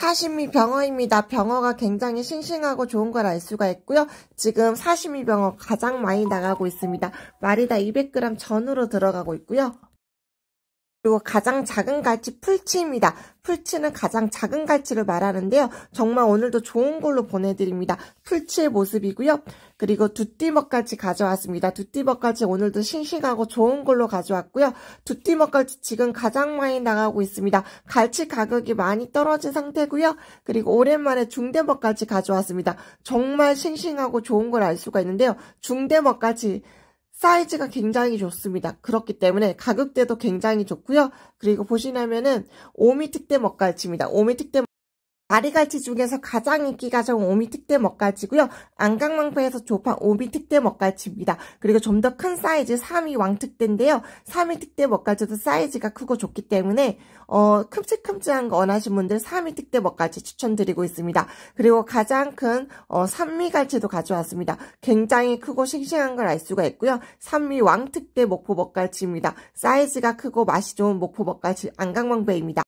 사시미 병어입니다. 병어가 굉장히 싱싱하고 좋은 걸 알 수가 있고요. 지금 사시미 병어 가장 많이 나가고 있습니다. 말이 다 200g 전으로 들어가고 있고요. 그리고 가장 작은 갈치 풀치입니다. 풀치는 가장 작은 갈치를 말하는데요. 정말 오늘도 좋은 걸로 보내드립니다. 풀치의 모습이고요. 그리고 두띠먹갈치 가져왔습니다. 두띠먹갈치 오늘도 싱싱하고 좋은 걸로 가져왔고요. 두띠먹갈치 지금 가장 많이 나가고 있습니다. 갈치 가격이 많이 떨어진 상태고요. 그리고 오랜만에 중대먹갈치 가져왔습니다. 정말 싱싱하고 좋은 걸 알 수가 있는데요. 중대먹갈치 사이즈가 굉장히 좋습니다. 그렇기 때문에 가격대도 굉장히 좋고요. 그리고 보시냐면은 5미 특대 먹갈치입니다. 오미 특대 아리갈치 중에서 가장 인기가 좋은 오미 특대 먹갈치고요. 안강망포에서 조판 오미 특대 먹갈치입니다. 그리고 좀 더 큰 사이즈 3위 왕특대인데요. 3위 특대 먹갈치도 사이즈가 크고 좋기 때문에 어, 큼직큼직한 거원하시는 분들 3위 특대 먹갈치 추천드리고 있습니다. 그리고 가장 큰 어, 산미갈치도 가져왔습니다. 굉장히 크고 싱싱한 걸 알 수가 있고요. 산미 왕특대 목포 먹갈치입니다. 사이즈가 크고 맛이 좋은 목포 먹갈치 안강망배입니다.